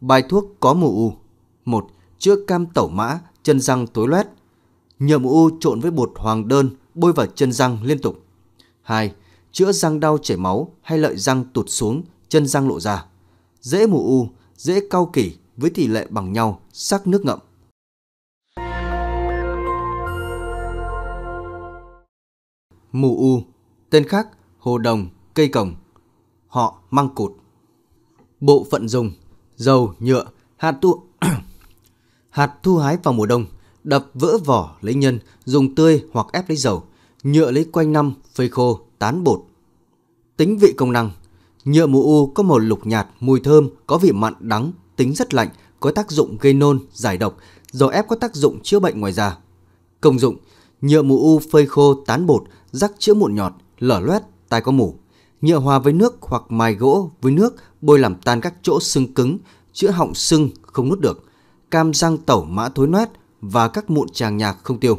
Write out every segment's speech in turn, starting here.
Bài thuốc có mù u. 1. Chữa cam tẩu mã, chân răng tối loét. Nhờ mù u trộn với bột hoàng đơn, bôi vào chân răng liên tục. 2. Chữa răng đau chảy máu hay lợi răng tụt xuống, chân răng lộ ra. Dễ mù u, dễ cao kỷ với tỷ lệ bằng nhau, sắc nước ngậm. Mù u, tên khác hồ đồng, cây cồng, họ măng cụt. Bộ phận dùng dầu, nhựa, hạt tu... hạt thu hái vào mùa đông, đập vỡ vỏ lấy nhân, dùng tươi hoặc ép lấy dầu, nhựa lấy quanh năm, phơi khô, tán bột. Tính vị công năng Nhựa mù u có màu lục nhạt, mùi thơm, có vị mặn đắng, tính rất lạnh, có tác dụng gây nôn, giải độc, dầu ép có tác dụng chữa bệnh ngoài da. Công dụng Nhựa mù u phơi khô, tán bột, rắc chữa mụn nhọt, lở loét, tai có mủ. Nhựa hòa với nước hoặc mài gỗ với nước bôi làm tan các chỗ sưng cứng, chữa họng sưng không nuốt được, cam răng tẩu mã thối nát và các mụn tràng nhạc không tiêu.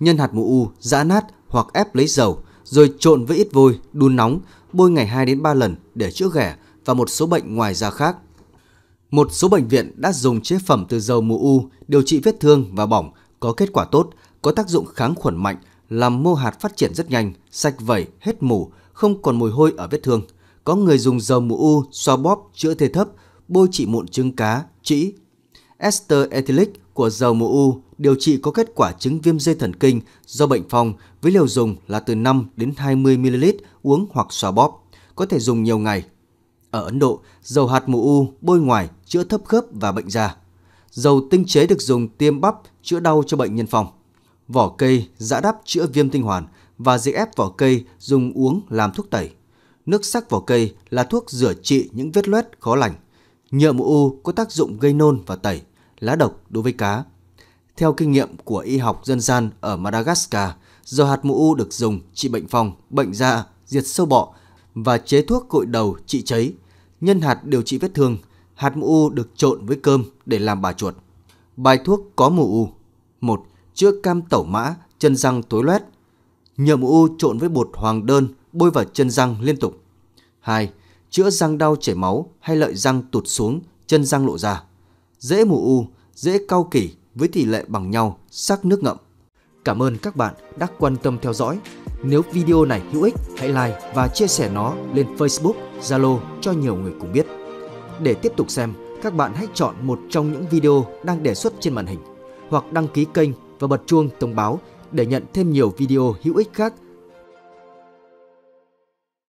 Nhân hạt mù u giã nát hoặc ép lấy dầu rồi trộn với ít vôi, đun nóng, bôi ngày 2 đến 3 lần để chữa ghẻ và một số bệnh ngoài da khác. Một số bệnh viện đã dùng chế phẩm từ dầu mù u điều trị vết thương và bỏng có kết quả tốt, có tác dụng kháng khuẩn mạnh, làm mô hạt phát triển rất nhanh, sạch vẩy, hết mủ, không còn mùi hôi ở vết thương. Có người dùng dầu mù u xoa bóp chữa thể thấp, bôi trị mụn trứng cá, trĩ. Ester ethylic của dầu mù u điều trị có kết quả chứng viêm dây thần kinh do bệnh phong với liều dùng là từ 5 đến 20 ml uống hoặc xoa bóp, có thể dùng nhiều ngày. Ở Ấn Độ, dầu hạt mù u bôi ngoài chữa thấp khớp và bệnh da. Dầu tinh chế được dùng tiêm bắp chữa đau cho bệnh nhân phòng. Vỏ cây giã đắp chữa viêm tinh hoàn và dịch ép vỏ cây dùng uống làm thuốc tẩy nước sắc vào cây là thuốc rửa trị những vết loét khó lành. Nhựa mụ u có tác dụng gây nôn và tẩy, lá độc đối với cá. Theo kinh nghiệm của y học dân gian ở Madagascar, giờ hạt mụ u được dùng trị bệnh phong, bệnh da, diệt sâu bọ và chế thuốc gội đầu trị cháy. Nhân hạt điều trị vết thương, hạt mụ u được trộn với cơm để làm bà chuột. Bài thuốc có mụ u. 1. Chữa cam tẩu mã, chân răng tối loét. Nhựa mụ u trộn với bột hoàng đơn bôi vào chân răng liên tục. 2. Chữa răng đau chảy máu hay lợi răng tụt xuống, chân răng lộ ra. Dễ mù u, dễ cao kỷ với tỷ lệ bằng nhau, sắc nước ngậm. Cảm ơn các bạn đã quan tâm theo dõi. Nếu video này hữu ích, hãy like và chia sẻ nó lên Facebook, Zalo cho nhiều người cùng biết. Để tiếp tục xem, các bạn hãy chọn một trong những video đang đề xuất trên màn hình hoặc đăng ký kênh và bật chuông thông báo để nhận thêm nhiều video hữu ích khác